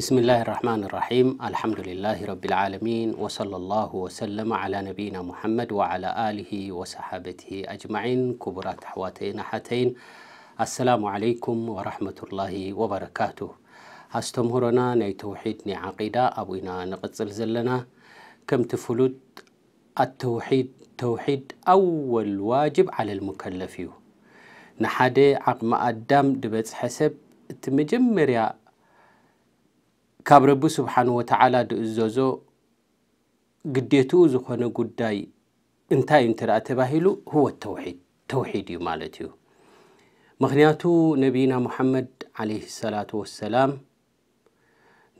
بسم الله الرحمن الرحيم الحمد لله رب العالمين وصلى الله وسلم على نبينا محمد وعلى آله وصحابته أجمعين كبرات حواتين حتين السلام عليكم ورحمة الله وبركاته أستمهرنا ني توحيد ني عقيدة أبونا نقتل زلنا كم تفلد التوحيد توحيد أول واجب على المكلف نحدي عقم أدام دبت حسب تمجمر ካብ ረቢ ስብሓን ወተዓላ ድእዘዞ ግዴትኡ ዝኾነ ጉዳይ እንታይ እዩ እንተደኣ ተባሂሉ ህወ ተውሒድ ተውሒድ እዩ ማለት እዩ ምክንያቱ ነቢይና ሙሓመድ ዓለይህ ሰላቱ ወሰላም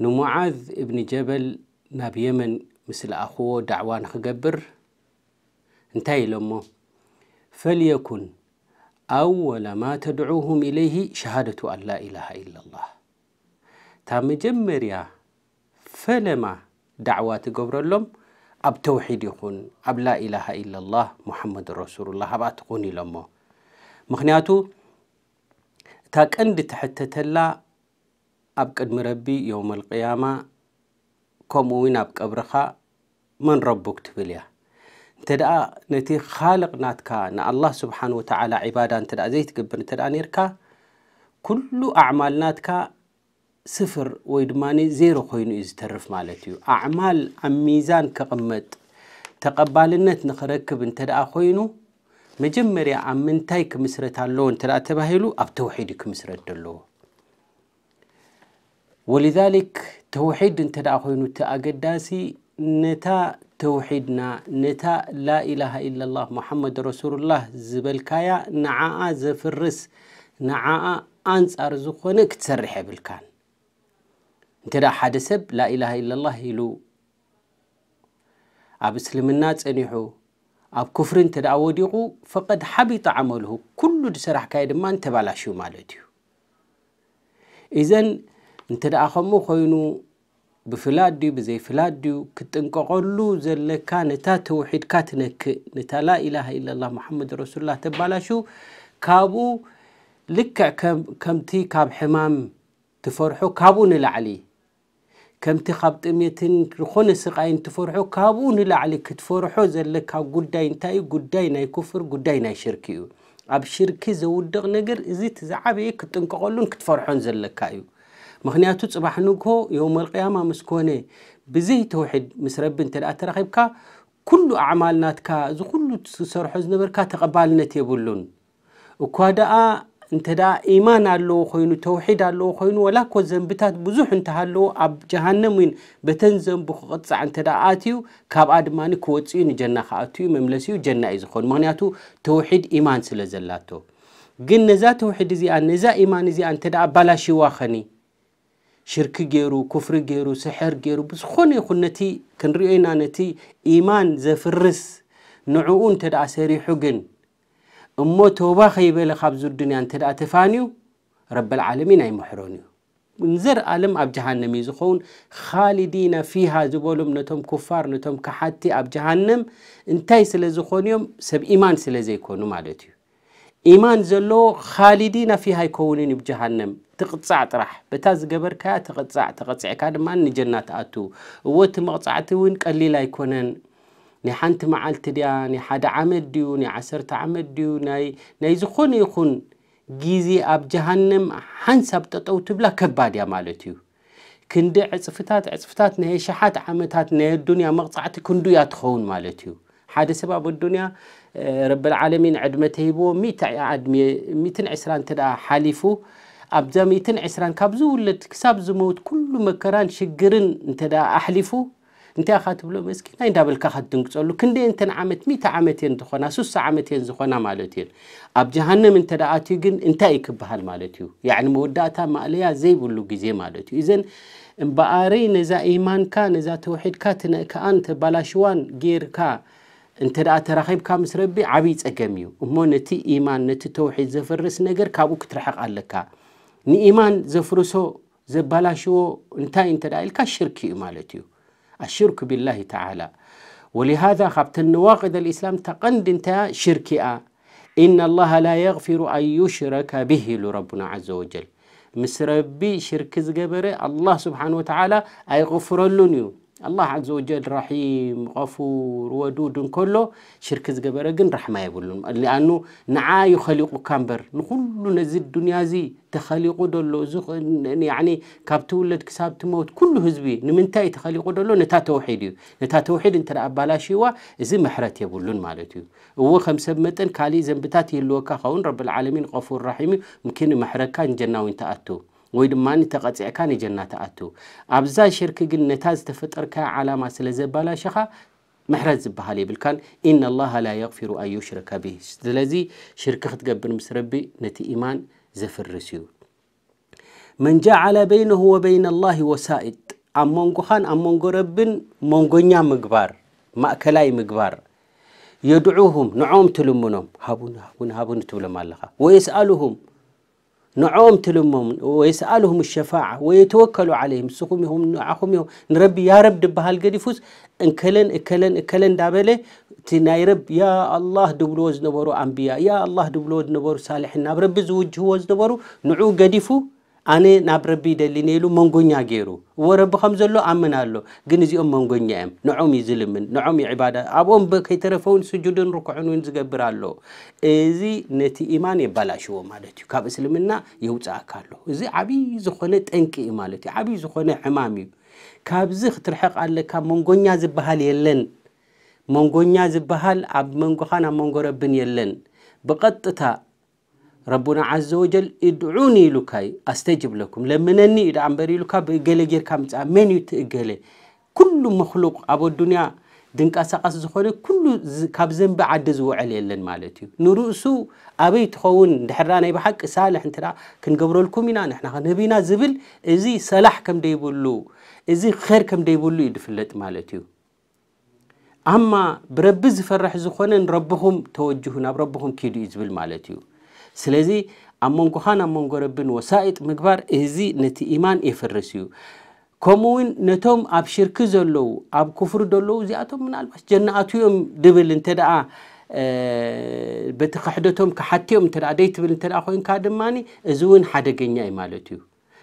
ንሙዓዝ እብኒ ጀበል ናብ የመን ምስ ለኣኽዎ ዳዕዋ ንክገብር እንታይ ኢሎሞ ፈልየኩን ኣወላ ማ ተድዑሁም ኢለይሂ ሸሃደቱ ኣን ላ ኢላሃ ኢላ ላህ تا مجمريا فلما دعوة تقبر لهم أب توحيد يخون أب لا إله إلا الله محمد رسول الله أب أتقوني لما مخنياتو تا قند تحتتلا أب قدم ربي يوم القيامة كموين أب قبرخا من ربك تبليه እንተ ደኣ ነቲ ካልቕ ናትካ ንኣላህ ስብሓን ወተዓላ ዒባዳ እንተ ዘይትግብር እንተ ነርካ ኩሉ ኣዕማል ናትካ صفر ويدماني زيرو خوينو إذا يزترف مالتيو أعمال عم ميزان كقمت تقبالنت نخركب انت دعا خوينو مجمري عم منتاي كمسرة اللو انت دعا تباهيلو أب توحيد اللو ولذلك توحيد انت دعا خوينو تأقداسي نتا توحيدنا نتا لا إله إلا الله محمد رسول الله زبلكايا نعاء زفرس نعاء أنصار أرزقونك تسرح بالكان انت دا حد سب لا إله إلا الله هيلو أب الناس تنيحو أب كفر انت دا وديقو فقد حبيط عمله كل دسرح كايد ما انت بالاشو مالوديو إذن انت دا أخمو خوينو بفلاد بزي فلاد ديو كتنكو غلو زلكا نتا توحيد كاتنك نتا لا إله إلا الله محمد رسول الله تبالاشو كابو لك كم كمتي كاب حمام تفرحو كابو نلعلي كمتي خاب تميتين رخون سقاين تفرحو كابون لعلي كتفرحو زلكا قدين تاي قدين اي كفر قدين اي شركيو اب شركي زودق نقر ازي تزعابي كتنقلون كتفرحون زلكايو مخنياتو تصبح نقهو يوم القيامة مسكوني بزي توحد مسرب انت الاترخيبكا كل اعمالناتكا زو كل سرحو زنبركا تقبالنا تيبولون وكوادا እንተዳ ኢማን ኣለዎ ኮይኑ ተውሒድ ኣለዎ ኮይኑ ወላኮ ዘንብታት ብዙሕ እንተሃለዎ ኣብ ጀሃንም እውን በተን ዘንቡ ክቕፃዕ እንተ ኣትዩ ካብኣ ድማ ክወፅኡ ንጀና ክኣትዩ መምለሲኡ ጀና እዩ ዝኾኑ ምክንያቱ ተውሒድ ኢማን ስለ ዘላቶ ግን ነዛ ተውሒድ እዚኣ ነዛ ኢማን እዚኣ እንተ ኣባላሽዋ ኸኒ ሽርክ ገይሩ ኩፍሪ ገይሩ ስሕር ገይሩ ብዝኾነ ይኹን ነቲ ክንሪኦ ኢና ነቲ ኢማን ዘፍርስ ንዕኡ እንተ ሰሪሑ ግን እሞ ተባ ከይበለ ካብዚ ድንያ እንተ ተፋንዩ ረብልዓለሚን ኣይምሕሮን እዩ ንዘር ኣለም ኣብ ጀሃንም እዩ ዝኸውን ካሊዲና ፊሃ ዝበሎም ነቶም ኩፋር ነቶም ካሓቲ ኣብ ጀሃንም እንታይ ስለ ዝኾኑዮም ሰብ ኢማን ስለ ዘይኮኑ ማለት እዩ ኢማን ዘለዎ ካሊዲና ፊሃ ይከውንን ብጀሃንም ትቕፃዕ ጥራሕ በታ ዝገበርካያ ተቕፃዕ ተቐፅዕካ ድማ ንጀና ተኣቱ እወ እቲ መቕፃዕቲ እውን ቀሊል ኣይኮነን نحنت حانت معالت ديا ني عمد ديو ني عسرت عمد ديو ني زخون يخون جيزي اب جهنم حانس ابتطو تبلا كباديا مالتيو كندي عصفتات عصفتات ني شحات عمتات ني الدنيا مغطعت كندو ياتخون مالتيو حاد سبب الدنيا رب العالمين عدمته يبو ميت عدمي ميتين عسران تدا حاليفو أبزميتن عسران كابزو ولا كساب زموت كل مكران شجرن انت أحلفو እንታይ ኻ ትብሎ መስኪና እንዳበልካ ካ ትድንግፀሉ ክንደይ እንተን ዓመት ሚእቲ ዓመት እየን ዝኾና ሱሳ ዓመት እየን ዝኾና ማለት እየን ኣብ ጀሃንም እንተ ደኣትዩ ግን እንታይ እዩ ክበሃል ማለት እዩ ያዕኒ መወዳእታ ማእለያ ዘይብሉ ግዜ ማለት እዩ እዘን እምበኣረይ ነዛ ኢማንካ ነዛ ተውሒድካ ትነእክኣን ተባላሽዋን ጌርካ እንተ ደኣ ተራኺብካ ምስ ረቢ ዓብዪ ፀገም እዩ እሞ ነቲ ኢማን ነቲ ተውሒድ ዘፈርስ ነገር ካብኡ ክትርሕቕ ኣለካ ንኢማን ዘፍርሶ ዘባላሽዎ እንታይ እንተ ደኣ ኢልካ ሽርክ እዩ ማለት እዩ الشرك بالله تعالى ولهذا خبت النواقد الإسلام تقند انت شركئة إن الله لا يغفر أن يشرك به لربنا عز وجل مس ربي شرك زقبري الله سبحانه وتعالى غفر እዩ الله عز وجل رحيم غفور ودود كله شرك زقبر جن رحمة يقولون لأنه نعا يخلق كامبر نقول نزيد الدنيا زي تخلق دلو زخ يعني كابتولد كساب تموت كل حزبي نمنتاي تخلق دلو نتا توحيد نتا توحيد انت أبلاش هو زي محرت يقولون مالتي هو خمسة متن كالي زنبتات يلوكا خون رب العالمين غفور رحيم ممكن كان جنة وانت أتو ወይ ድማ ተቐፂዕካ ንጀና ተኣቱ ኣብዛ ሽርክ ግን ነታ ዝተፈጠርካ ዓላማ ስለ ዘባላሸኻ ምሕረት ዝበሃል የብልካን ኢና ላሃ ላ የቕፊሩ ኣን ዩሽረከ ብሂ ስለዚ ሽርክ ክትገብር ምስ ረቢ ነቲ ኢማን ዘፍርስ እዩ መን ጃዓለ በይነሁ ወበይነ ላሂ ወሳኢጥ ኣብ መንጎኻን ኣብ መንጎ ረብን መንጎኛ ምግባር ማእከላይ ምግባር የድዑሁም ንዖም ትልምኖም ሃቡን ሃቡን ሃቡን ትብሎም ኣለኻ ወየስኣልሁም نعوم تلمهم ويسألهم الشفاعة ويتوكلوا عليهم سخمهم نعخمهم نربي يا رب دب هالقديفوس انكلن اكلن اكلن دابله تناي رب يا الله دبلوز نبرو أنبياء يا الله دبلوز نبرو صالحين رب زوجه وز نبرو نعو قديفو ኣነ ናብ ረቢ ይደሊ ነኢሉ መንጎኛ ገይሩ እዎ ረቢ ከም ዘሎ ኣምን ኣሎ ግን እዚኦም መንጎኛ እዮም ንዖም እዩ ዝልምን ንዖም ዩ ዕባዳ ኣብኦም ከይተረፈውን ስጁድን ርኩዑን እውን ዝገብር ኣሎ እዚ ነቲ ኢማን የባላሽዎ ማለት እዩ ካብ እስልምና የውፅእካ ኣሎ እዚ ዓብይ ዝኾነ ጠንቂ እዩ ማለት እዩ ዓብይ ዝኾነ ሕማም እዩ ካብዚ ክትርሕቕ ኣለካ መንጎኛ ዝበሃል የለን መንጎኛ ዝበሃል ኣብ መንጎኻ ናብ መንጎ ረብን የለን ብቐጥታ ረቡና ዓዘ ወጀል እድዑኒ ኢሉካይ ኣስተጅብ ለኩም ለምነኒ ኢዳ እምበር ኢሉካ ብእገለ ጌርካ ምፅኣ መን እዩ ትእገለ ኩሉ መክሉቕ ኣብ ኣዱንያ ድንቀሳቐስ ዝኾነ ኩሉ ካብ ዘንቢ ዓዲ ዝውዕል የለን ማለት እዩ ንርእሱ ኣበይ ትኸውን እንድሕራ ናይ ብሓቂ ሳልሕ እንተ ክንገብረልኩም ኢና ንሕና ክንህብ ዝብል እዚ ሰላሕ ከም ደይብሉ እዚ ኸር ከም ደይብሉ እዩ ድፍለጥ ማለት እዩ ኣማ ብረቢ ዝፈርሕ ዝኾነን ረብኹም ተወጅሁ ናብ ረብኹም ኪዱ እዩ ዝብል ማለት እዩ ስለዚ ኣብ መንጎኻን ኣብ መንጎ ረብን ወሳኢጥ ምግባር እዚ ነቲ ኢማን የፈርስ እዩ ከምኡ ውን ነቶም ኣብ ሽርክ ዘለው ኣብ ክፍሪ ደለዉ እዚኣቶም ምናልባሽ ጀናኣትዮም ድብል እንተ ደኣ በቲ ክሕደቶም ክሓትዮም እንተ ደይትብል እንተ ኮይንካ ድማኒ እዚ እውን ሓደገኛ እዩ ማለት እዩ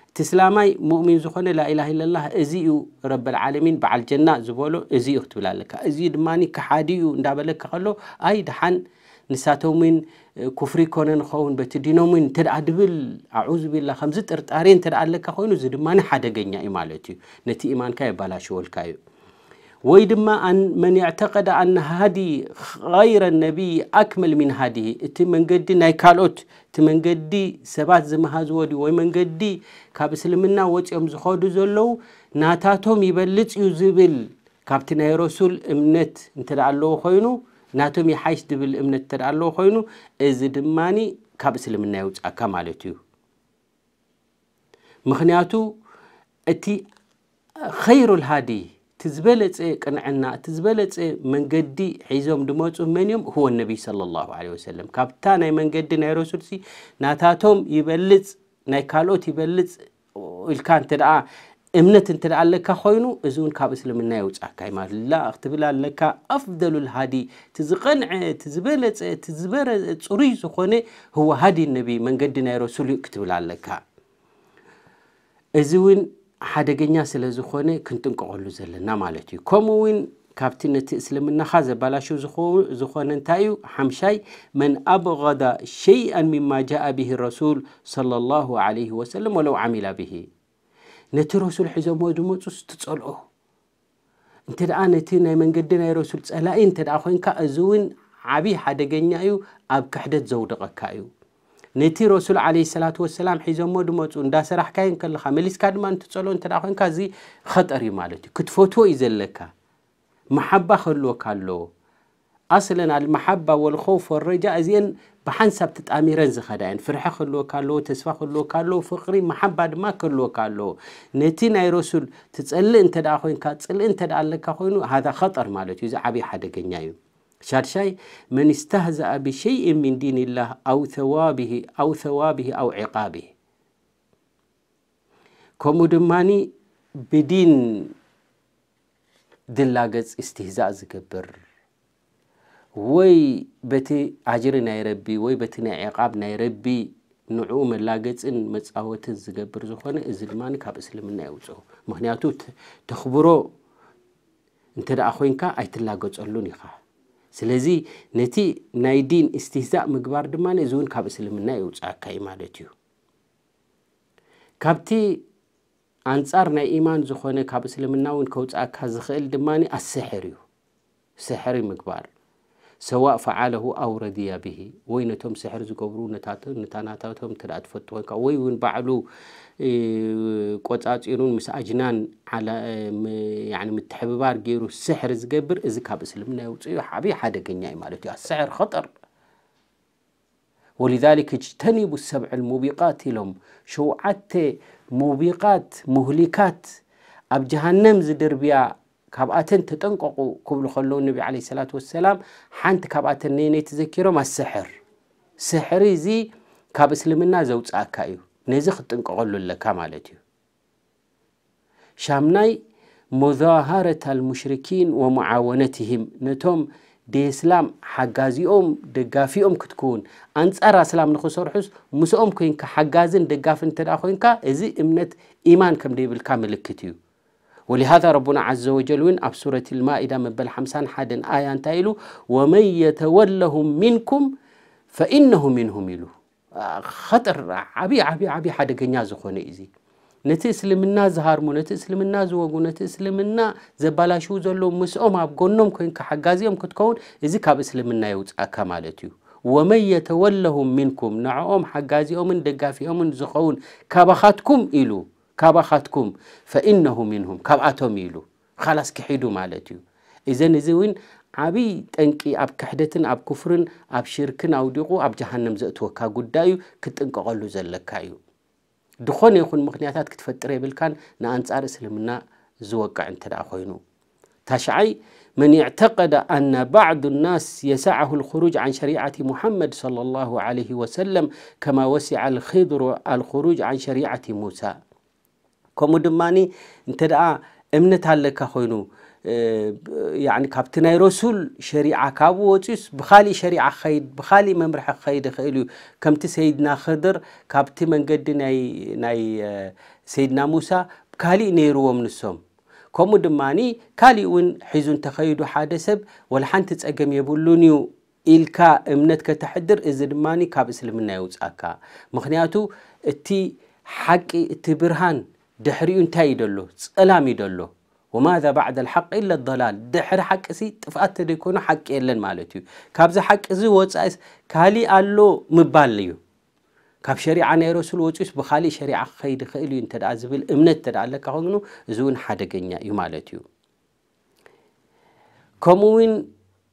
እቲ እስላማይ ሙእሚን ዝኾነ ላኢላ ኢለላ እዚ እዩ ረብልዓለሚን በዓል ጀና ዝበሎ እዚ እዩ ክትብል ኣለካ እዚ ድማኒ ክሓዲ እዩ እንዳበለካ ከሎ ኣይ ድሓን ንሳቶምን ኩፍሪ ኮነ ንኸውን በቲ ዲኖምን ደኣ ድብል ኣዑዝ ቢላ ከምዚ ጥርጣሬ ደኣ ኣለካ ኮይኑ እዚ ድማ ሓደገኛ እዩ ማለት እዩ ነቲ ኢማንካ የባላሽወልካ እዩ ወይ ድማ መን ዕተቀደ ኣነ ሃዲ غይረ ነቢይ ኣክመል ምን ሃዲ እቲ መንገዲ ናይ ካልኦት እቲ መንገዲ ሰባት ዝመሃዝዎ ድዩ ወይ መንገዲ ካብ እስልምና ወፂኦም ዝኸዱ ዘለው ናታቶም ይበልፅ እዩ ዝብል ካብቲ ናይ ረሱል እምነት እንተደ ኣለዎ ኮይኑ ናቶም የሓይሽ ድብል እምነት ተደ ኣለዎ ኮይኑ እዚ ድማኒ ካብ እስልምና የውፃካ ማለት እዩ ምክንያቱ እቲ ከይሩ ልሃዲ እቲ ዝበለፀ ቅንዕና እቲ ዝበለፀ መንገዲ ሒዞም ድመፁ መን እዮም ህወ ነቢይ ስለ ላሁ ለ ወሰለም ካብታ ናይ መንገዲ ናይ ረሱል ሲ ናታቶም ይበልፅ ናይ ካልኦት ይበልፅ ኢልካ እንተ ደኣ እምነት እንተ ደኣለካ ኮይኑ እዚ እውን ካብ እስልምና የውፃእካ ማለት ላ ክትብል ኣለካ ኣፍደሉ ልሃዲ እቲ ዝቐንዐ እቲ ዝበለፀ እቲ ዝበረ ፅሩይ ዝኾነ ህወ ሃዲ ነቢ መንገዲ ናይ ረሱል ክትብል ኣለካ እዚ እውን ሓደገኛ ስለ ዝኾነ ክንጥንቀቐሉ ዘለና ማለት እዩ ከምኡ እውን ካብቲ ነቲ እስልምናኻ ዘባላሹ ዝኾነ እንታይ እዩ ሓምሻይ መን ኣብغዳ ሸይአ ምማ ጃአ ብሂ ረሱል صለ ላሁ ዓለይህ ወሰለም ወለው ዓሚላ ብሂ ነቲ ረሱል ሒዞምዎ ዝመፁስ ትፀልኦ እንተ ደኣ ነቲ ናይ መንገዲ ናይ ረሱል ፀላኢ እንተ ደኣ ኮንካ እዚ እውን ዓብዪ ሓደገኛ እዩ ኣብ ክሕደት ዘውደቐካ እዩ ነቲ ረሱል ዓለ ሰላት ወሰላም ሒዞሞ ድመፁ እንዳሰራሕካዮን ከለካ መሊስካ ድማ እንትፀልኦ እንተ ደኣ ኮንካ እዚ ኸጠር እዩ ማለት እዩ ክትፈትዎ እዩ ዘለካ መሓባ ክህልወካ ኣለዎ أصلا المحبة والخوف والرجاء زين ብሓንሳብ ተጣሚረን ዝኸዳ እየን ፍርሒ ክህልዎ ካልዎ ተስፋ ክህልዎ ካልዎ ፍቕሪ መሓባ ድማ ክህልዎ ካልዎ ነቲ ናይ ረሱል ትፀልእ እንተ ደኣ ኮይንካ ፅልእ እንተ ደኣ ኣለካ ኮይኑ ሃዛ ኸጠር ማለት እዩ እዚ ዓብዪ ሓደገኛ እዩ ሻድሻይ መን ስተህዘአ ብሸይእ ምን ዲን ላህ ኣው ተዋብሂ ኣው ተዋብሂ ኣው ዕቃብሂ ከምኡ ድማኒ ብዲን ድላገፅ እስትህዛእ ዝገብር ወይ በቲ ኣጅሪ ናይ ረቢ ወይ በቲ ናይ ዕቃብ ናይ ረቢ ንዕኡ መላገፅን መፃወትን ዝገብር ዝኾነ እዚ ድማ ካብ እስልምና የውፅኦ ምክንያቱ ተኽብሮ እንተ ደኣ ኮይንካ ኣይትላገፀሉን ኢኻ ስለዚ ነቲ ናይ ዲን እስትህዛእ ምግባር ድማ እዚ እውን ካብ እስልምና የውፅኣካ እዩ ማለት እዩ ካብቲ ኣንጻር ናይ ኢማን ዝኾነ ካብ እስልምና እውን ከውፅኣካ ዝኽእል ድማ ኣስሕር እዩ ስሕሪ ምግባር سواء فعله أو رديا به وين توم سحر زقبرو نتات نتاناتا توم تلات فتوه كوي وين بعلو قطعات إيه يرون مس أجنان على يعني متحببار جيرو سحر زقبر إذا كابس لمنا وتيو حبي حدا كنيا مالت يا سحر خطر ولذلك اجتنبوا السبع الموبقات لهم شو عت موبقات مهلكات أب جهنم زدربيا ካብኣተን ተጠንቀቁ ክብሉ ከለዉ ነቢ ለ ሰላት ወሰላም ሓንቲ ካብኣተን ነይነይ ተዘኪሮም ኣስሕር ስሕሪ እዚ ካብ እስልምና ዘውፅእካ እዩ ነዚ ክትጥንቀቐሉ ኣለካ ማለት እዩ ሻምናይ ሙዛሃረት ልሙሽርኪን ወሙዓወነትህም ነቶም ደስላም ሓጋዚኦም ደጋፊኦም ክትክውን ኣንፃር ኣስላም ንክሰርሑስ ምስኦም ኮንካ ሓጋዝን ደጋፊ እንተ ኮንካ እዚ እምነት ኢማን ከም ደይብልካ ምልክት እዩ ولهذا ربنا عز وجل ውን ኣብ ሱረة الማኢዳ መበል 51 ኣያ እንታይ ኢሉ وመن يተወለሁም ምንኩም ፈኢነሁ ምንሁም ኢሉ خطር ዓብዪ ዓብዪ ዓብዪ ሓደገኛ ዝኾነ እዚ ነቲ እስልምና ዝሃርሙ ነቲ እስልምና ዝወጉ ነቲ እስልምና ዘባላሽው ዘሎ ምስኦም ኣብ ጎኖም ኮይንካ ሓጋዚኦም ክትከውን እዚ ካብ እስልምና የውፃእካ ማለት እዩ ወመን የተወለሁም ምንኩም ንዕኦም ሓጋዚኦምን ደጋፊኦምን ዝኸውን ካባኻትኩም ኢሉ كابخاتكم فإنه منهم كابعتهم يلو خلاص كحيدو مالتيو اذا إذن عبي تنكي أب كحدتن أب كفرن أب شركن أو ديقو أب جهنم زأتوه كاقود دايو كتنك غلو زلكايو دخون يخون مغنياتات كان بالكان نانسار سلمنا زوكا انت الأخوينو تشعي من يعتقد أن بعض الناس يسعه الخروج عن شريعة محمد صلى الله عليه وسلم كما وسع الخضر الخروج عن شريعة موسى ከምኡ ድማ እንተ ደኣ እምነት ኣለካ ኮይኑ ካብቲ ናይ ረሱል ሸሪዓ ካብኡ ወፂዩስ ብካሊእ ሸሪዓ ክኸይድ ብካሊእ መምርሒ ክኸይድ ይኽእል እዩ ከምቲ ሰይድና ክድር ካብቲ መንገዲ ናይ ሰይድና ሙሳ ካሊእ ነይርዎም ንሶም ከምኡ ድማ ካሊእ እውን ሒዙ እንተኸይዱ ሓደ ሰብ ወላ ሓንቲ ፀገም የብሉን እዩ ኢልካ እምነት ከተሕድር እዚ ድማ ካብ እስልምና የውፃካ ምክንያቱ እቲ ሓቂ እቲ ብርሃን دحريو انتاي دلو سلامي دلو وماذا بعد الحق إلا الضلال دحر حق سي طفات تديكونو حق يلن مالتيو كابز حق زي وصايس كالي الله مباليو كاب شريعة نيرو سل وصيس بخالي شريعة خيد خيلو انت دا زبل امنت تدا لك هونو زون حدقنيا يمالتيو كموين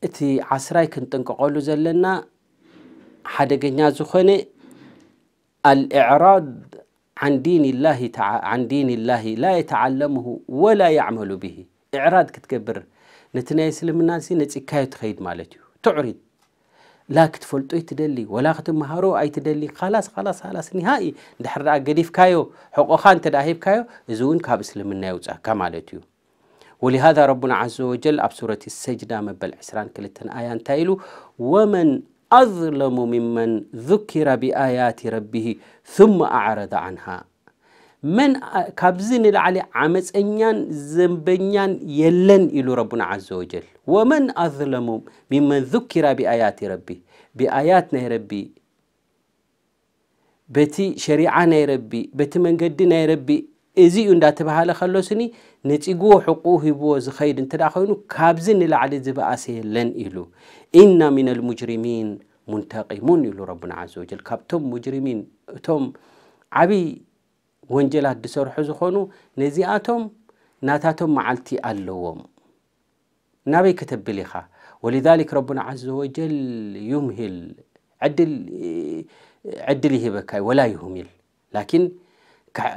اتي عسراي كنتنققولو زلنا حدقنيا زخني الإعراض عن دين الله تع... عن دين الله لا يتعلمه ولا يعمل به إعراض كتكبر نتناي سلمنا سي نتسكاي تخيد مالتيو تعرض لا كتفلطو يتدلي ولا كتمهارو اي تدلي خلاص خلاص خلاص نهائي دحر قديف كايو حقوق انت داهيب كايو زون كاب سلمنا يوصاكا مالتيو ولهذا ربنا عز وجل اب سوره السجده مبل 22 ايه تايلو ومن أظلم ممن ذكر بآيات ربه ثم أعرض عنها من كابزين العلي عمس أنيان زنبنيان يلن إلو ربنا عز وجل ومن أظلم ممن ذكر بآيات ربي بآياتنا ربي بتي شريعة ربي بتي منقدنا ربي إزي يندا تبهالة خلوسني ነፂግዎ ሕቁ ሂብዎ ዝኸይድ እንተ ደኣ ኮይኑ ካብዚ ንላዕሊ ዝበኣሰ የለን ኢሉ ኢና ሚን ልሙጅሪሚን ሙንተቂሙን ኢሉ ረብና ዘ ወጀል ካብቶም ሙጅሪሚን እቶም ዓብይ ወንጀላት ዝሰርሑ ዝኾኑ ነዚኣቶም ናታቶም መዓልቲ ኣለዎም ናበይ ክተብል ኢኻ ወሊዛሊክ ረብና ዘ ወጀል ዩምሂል ዕድል ይህበካ ወላ ይሁሚል ላኪን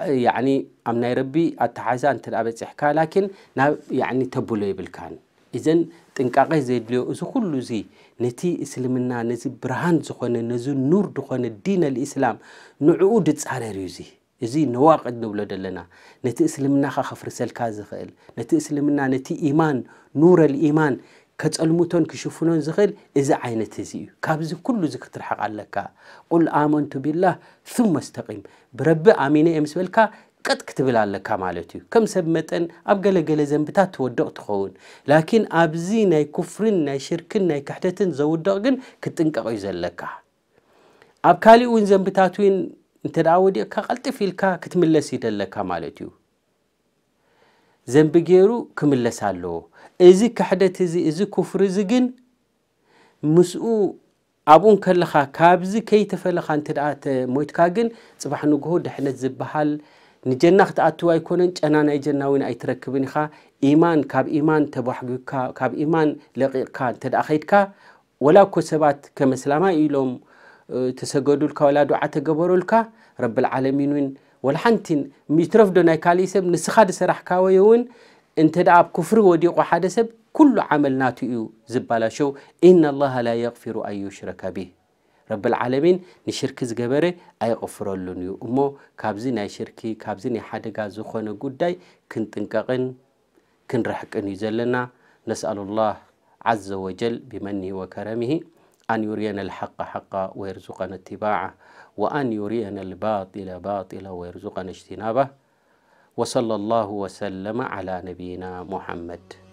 يعني أم نيربي التعازى أنت الأبد صحكا لكن ناب يعني تبولو يبلكان إذن تنقاقي زيد ليو إذو كلو زي نتي إسلمنا نزي برهان زخونا نزو نور دخونا دين الإسلام نعود تسعرر يوزي إذي نواقد نبلو دلنا نتي إسلمنا خخفر سلكا زخيل نتي إسلمنا نتي إيمان نور الإيمان ከፀልሙቶን ክሽፍኖን ዝኽእል እዚ ዓይነት እዚ እዩ ካብዚ ኩሉ እዚ ክትርሐቕ ኣለካ ቁል ኣመንቱ ቢላህ ثመ ስተቂም ብረቢ ኣሚነ እየ ምስ በልካ ቀጥ ክትብል ኣለካ ማለት እዩ ከም ሰብ መጠን ኣብ ገለገለ ዘንብታት ትወድቕ ትኸውን ላኪን ኣብዚ ናይ ክፍርን ናይ ሽርክን ናይ ክሕደትን ዘውድቕ ግን ክጥንቀቕ እዩ ዘለካ ኣብ ካሊእ እውን ዘንብታት እውን እንተ ደኣ ወዲቕካ ቀልጢፍ ኢልካ ክትምለስ ይደለካ ማለት እዩ ዘንቢ ገይሩ ክምለስ ኣለዎ እዚ ካሕደት እዚ እዚ ክፍሪ እዚ ግን ምስኡ ኣብኡን ከለኻ ካብዚ ከይተፈለኻ እንተ ደኣ ሞይትካ ግን ፅባሕ ንግሆ ድሕነት ዝበሃል ንጀና ክትኣትዉ ኣይኮነን ጨና ናይ ጀና እውን ኣይትረክብን ኢኻ ኢማን ካብ ኢማን ተባሕጊካ ካብ ኢማን ለቂቕካ እንተ ደኣ ከይድካ ወላ ኮ ሰባት ከመስላማ ኢሎም ተሰገዱልካ ወላ ድዓ ተገበረልካ ረብልዓለሚን እውን ወላሓንቲ ሚትረፍዶ ናይ ካሊእ ሰብ ንስኻ ድሰራሕካወየ እውን እንተ ደኣ ኣብ ክፍሪ ወዲቑ ሓደ ሰብ ኩሉ ዓመል ናቱ እዩ ዝባላሸው ኢና ላሃ ላ የቕፊሩ ኣዩሽረካ ብህ ረብልዓለሚን ንሽርኪ ዝገበረ ኣይቕፍረሉን እዩ እሞ ካብዚ ናይ ሽርኪ ካብዚ ናይ ሓደጋ ዝኾነ ጉዳይ ክንጥንቀቕን ክንረሕቅን እዩ ዘለና ነስአሉ ላህ عز وجل بمنه وكرمه أن يرينا الحق حقا ويرزقنا اتباعه وأن يرينا الباطل باطلا ويرزقنا اجتنابه وصلى الله وسلم على نبينا محمد